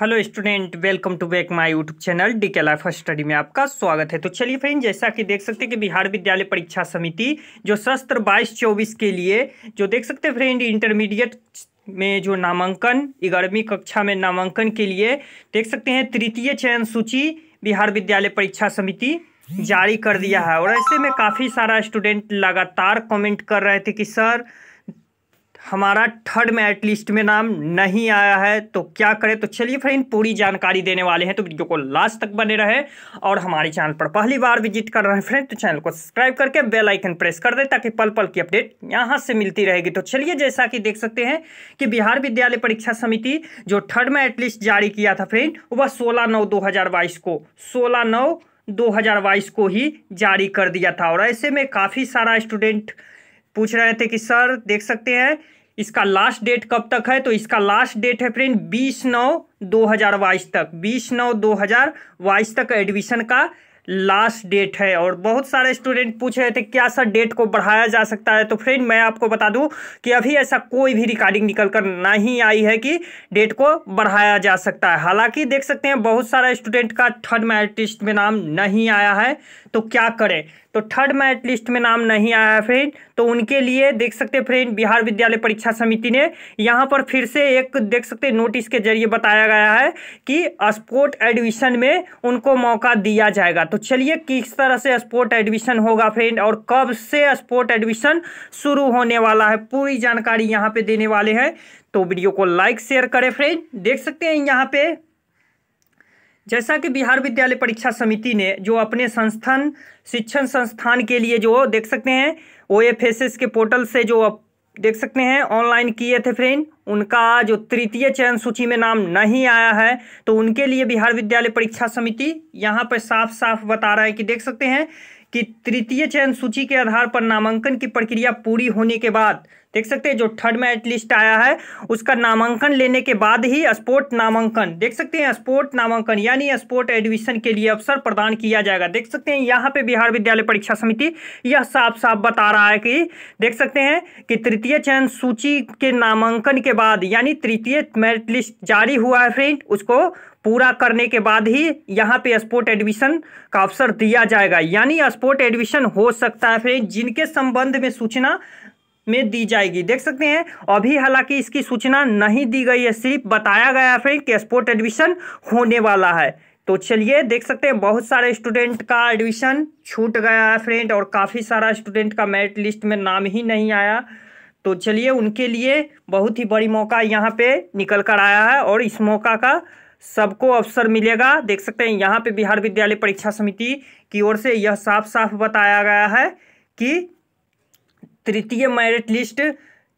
hello student welcome to back my YouTube channel D K life study में आपका स्वागत है तो चलिए फ्रेंड जैसा कि देख सकते हैं कि बिहार विद्यालय परीक्षा समिति जो शस्त्र बाईस चौबीस के लिए जो देख सकते हैं फ्रेंड इंटरमीडिएट में जो नामांकन ग्यारहवीं कक्षा में नामांकन के लिए देख सकते हैं तृतीय चयन सूची बिहार विद्यालय परीक्षा समिति जारी कर दिया है और ऐसे में काफ़ी सारा स्टूडेंट लगातार कमेंट कर रहे थे कि सर हमारा थर्ड मेरिट लिस्ट में नाम नहीं आया है तो क्या करें तो चलिए फ्रेंड पूरी जानकारी देने वाले हैं तो वीडियो को लास्ट तक बने रहे और हमारे चैनल पर पहली बार विजिट कर रहे हैं फ्रेंड तो चैनल को सब्सक्राइब करके बेल आइकन प्रेस कर दें ताकि पल पल की अपडेट यहाँ से मिलती रहेगी तो चलिए जैसा कि देख सकते हैं कि बिहार विद्यालय परीक्षा समिति जो थर्ड मेरिट लिस्ट जारी किया था फ्रेंड वह सोलह नौ दो को सोलह नौ बाईस को ही जारी कर दिया था और ऐसे में काफ़ी सारा स्टूडेंट पूछ रहे थे कि सर देख सकते हैं इसका लास्ट डेट कब तक है तो इसका लास्ट डेट है फ्रेंड बीस नौ दो हज़ार बाईस तक बीस नौ दो हज़ार बाईस तक एडमिशन का लास्ट डेट है और बहुत सारे स्टूडेंट पूछ रहे थे क्या सर डेट को बढ़ाया जा सकता है तो फ्रेंड मैं आपको बता दूं कि अभी ऐसा कोई भी रिकॉर्डिंग निकल कर नहीं आई है कि डेट को बढ़ाया जा सकता है हालांकि देख सकते हैं बहुत सारा स्टूडेंट का थर्ड मैरिट लिस्ट में नाम नहीं आया है तो क्या करें तो थर्ड मैरिट लिस्ट में नाम नहीं आया है फ्रेंड तो उनके लिए देख सकते फ्रेंड बिहार विद्यालय परीक्षा समिति ने यहाँ पर फिर से एक देख सकते नोटिस के जरिए बताया गया है कि स्पोर्ट एडमिशन में उनको मौका दिया जाएगा तो तो चलिए किस तरह से स्पोर्ट एडमिशन होगा फ्रेंड और कब से स्पोर्ट एडमिशन शुरू होने वाला है पूरी जानकारी यहाँ पे देने वाले हैं तो वीडियो को लाइक शेयर करें फ्रेंड देख सकते हैं यहाँ पे जैसा कि बिहार विद्यालय परीक्षा समिति ने जो अपने संस्थान शिक्षण संस्थान के लिए जो देख सकते हैं ओ एफ के पोर्टल से जो देख सकते हैं ऑनलाइन किए थे फ्रेंड उनका जो तृतीय चयन सूची में नाम नहीं आया है तो उनके लिए बिहार विद्यालय परीक्षा समिति यहाँ पर साफ साफ बता रहा है कि देख सकते हैं कि तृतीय चयन सूची के आधार पर नामांकन की प्रक्रिया पूरी होने के बाद देख सकते हैं जो थर्ड मेरिट लिस्ट आया है उसका नामांकन लेने के बाद ही स्पोर्ट नामांकन देख सकते हैं स्पोर्ट नामांकन यानी स्पोर्ट एडमिशन के लिए अवसर प्रदान किया जाएगा देख सकते हैं यहाँ पे बिहार विद्यालय परीक्षा समिति यह साफ साफ बता रहा है कि देख सकते हैं कि तृतीय चयन सूची के नामांकन के बाद यानी तृतीय मेरिट लिस्ट जारी हुआ है फ्रेंड उसको पूरा करने के बाद ही यहाँ पे स्पोर्ट एडमिशन का अवसर दिया जाएगा यानी स्पोर्ट एडमिशन हो सकता है फ्रेंड जिनके संबंध में सूचना में दी जाएगी देख सकते हैं अभी हालांकि इसकी सूचना नहीं दी गई है सिर्फ बताया गया फ्रेंड कि स्पोर्ट एडमिशन होने वाला है तो चलिए देख सकते हैं बहुत सारे स्टूडेंट का एडमिशन छूट गया है फ्रेंड और काफ़ी सारा स्टूडेंट का मेरिट लिस्ट में नाम ही नहीं आया तो चलिए उनके लिए बहुत ही बड़ी मौका यहाँ पे निकल कर आया है और इस मौका का सबको अवसर मिलेगा देख सकते हैं यहाँ पे बिहार विद्यालय परीक्षा समिति की ओर से यह साफ साफ बताया गया है कि तृतीय मेरिट लिस्ट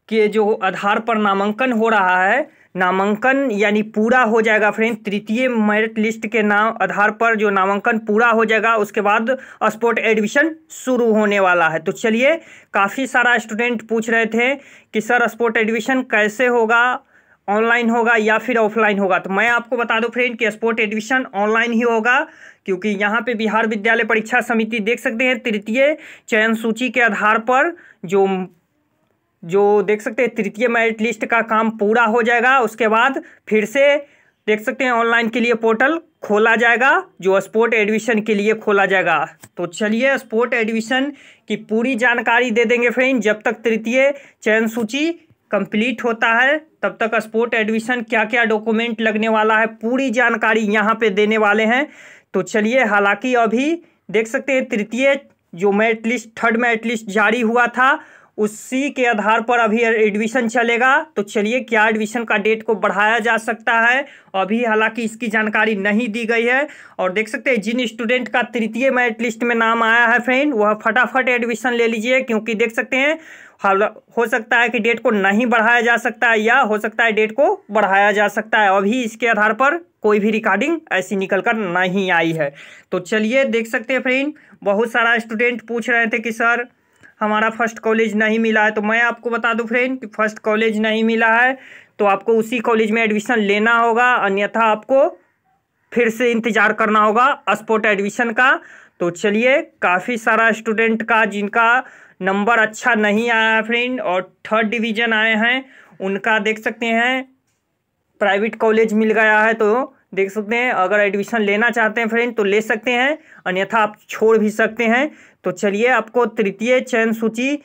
के जो आधार पर नामांकन हो रहा है नामांकन यानी पूरा हो जाएगा फ्रेंड तृतीय मेरिट लिस्ट के नाम आधार पर जो नामांकन पूरा हो जाएगा उसके बाद स्पोर्ट एडमिशन शुरू होने वाला है तो चलिए काफ़ी सारा स्टूडेंट पूछ रहे थे कि सर स्पोर्ट एडमिशन कैसे होगा ऑनलाइन होगा या फिर ऑफलाइन होगा तो मैं आपको बता दूं फ्रेंड कि स्पोर्ट एडमिशन ऑनलाइन ही होगा क्योंकि यहाँ पे बिहार विद्यालय परीक्षा समिति देख सकते हैं तृतीय चयन सूची के आधार पर जो जो देख सकते हैं तृतीय मेरिट लिस्ट का काम पूरा हो जाएगा उसके बाद फिर से देख सकते हैं ऑनलाइन के लिए पोर्टल खोला जाएगा जो स्पोर्ट एडमिशन के लिए खोला जाएगा तो चलिए स्पोर्ट एडमिशन की पूरी जानकारी दे देंगे फ्रेंड जब तक तृतीय चयन सूची कंप्लीट होता है तब तक स्पोर्ट एडमिशन क्या क्या डॉक्यूमेंट लगने वाला है पूरी जानकारी यहाँ पे देने वाले हैं तो चलिए हालांकि अभी देख सकते हैं तृतीय जो merit list third merit list जारी हुआ था उसी के आधार पर अभी एडमिशन चलेगा तो चलिए क्या एडमिशन का डेट को बढ़ाया जा सकता है अभी हालांकि इसकी जानकारी नहीं दी गई है और देख सकते हैं जिन स्टूडेंट का तृतीय मेरिट लिस्ट में नाम आया है फ्रेंड वह फटाफट एडमिशन ले लीजिए क्योंकि देख सकते हैं हो सकता है कि डेट को नहीं बढ़ाया जा सकता है या हो सकता है डेट को बढ़ाया जा सकता है अभी इसके आधार पर कोई भी रिकॉर्डिंग ऐसी निकल कर नहीं आई है तो चलिए देख सकते हैं फ्रेंड बहुत सारा स्टूडेंट पूछ रहे थे कि सर हमारा फर्स्ट कॉलेज नहीं मिला है तो मैं आपको बता दूं फ्रेंड कि फर्स्ट कॉलेज नहीं मिला है तो आपको उसी कॉलेज में एडमिशन लेना होगा अन्यथा आपको फिर से इंतज़ार करना होगा स्पोर्ट एडमिशन का तो चलिए काफ़ी सारा स्टूडेंट का जिनका नंबर अच्छा नहीं आया है फ्रेंड और थर्ड डिवीजन आए हैं उनका देख सकते हैं प्राइवेट कॉलेज मिल गया है तो देख सकते हैं अगर एडमिशन लेना चाहते हैं फ्रेंड तो ले सकते हैं अन्यथा आप छोड़ भी सकते हैं तो चलिए आपको तृतीय चयन सूची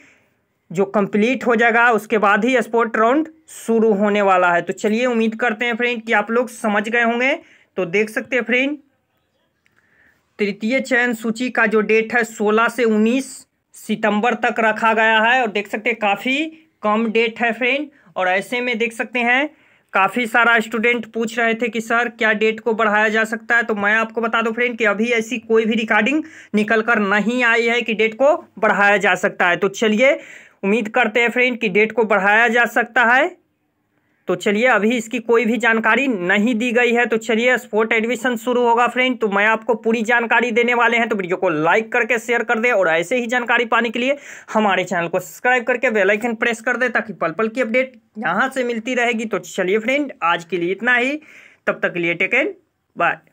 जो कंप्लीट हो जाएगा उसके बाद ही स्पोर्ट राउंड शुरू होने वाला है तो चलिए उम्मीद करते हैं फ्रेंड कि आप लोग समझ गए होंगे तो देख सकते हैं फ्रेंड तृतीय चयन सूची का जो डेट है सोलह से उन्नीस सितंबर तक रखा गया है और देख सकते हैं काफ़ी कम डेट है फ्रेंड और ऐसे में देख सकते हैं काफ़ी सारा स्टूडेंट पूछ रहे थे कि सर क्या डेट को बढ़ाया जा सकता है तो मैं आपको बता दूं फ्रेंड कि अभी ऐसी कोई भी रिकॉर्डिंग निकल कर नहीं आई है कि डेट को बढ़ाया जा सकता है तो चलिए उम्मीद करते हैं फ्रेंड कि डेट को बढ़ाया जा सकता है तो चलिए अभी इसकी कोई भी जानकारी नहीं दी गई है तो चलिए स्पोर्ट एडमिशन शुरू होगा फ्रेंड तो मैं आपको पूरी जानकारी देने वाले हैं तो वीडियो को लाइक करके शेयर कर दे और ऐसे ही जानकारी पाने के लिए हमारे चैनल को सब्सक्राइब करके बेलाइकन प्रेस कर दे ताकि पल पल की अपडेट यहाँ से मिलती रहेगी तो चलिए फ्रेंड आज के लिए इतना ही तब तक के लिए टेकन बाय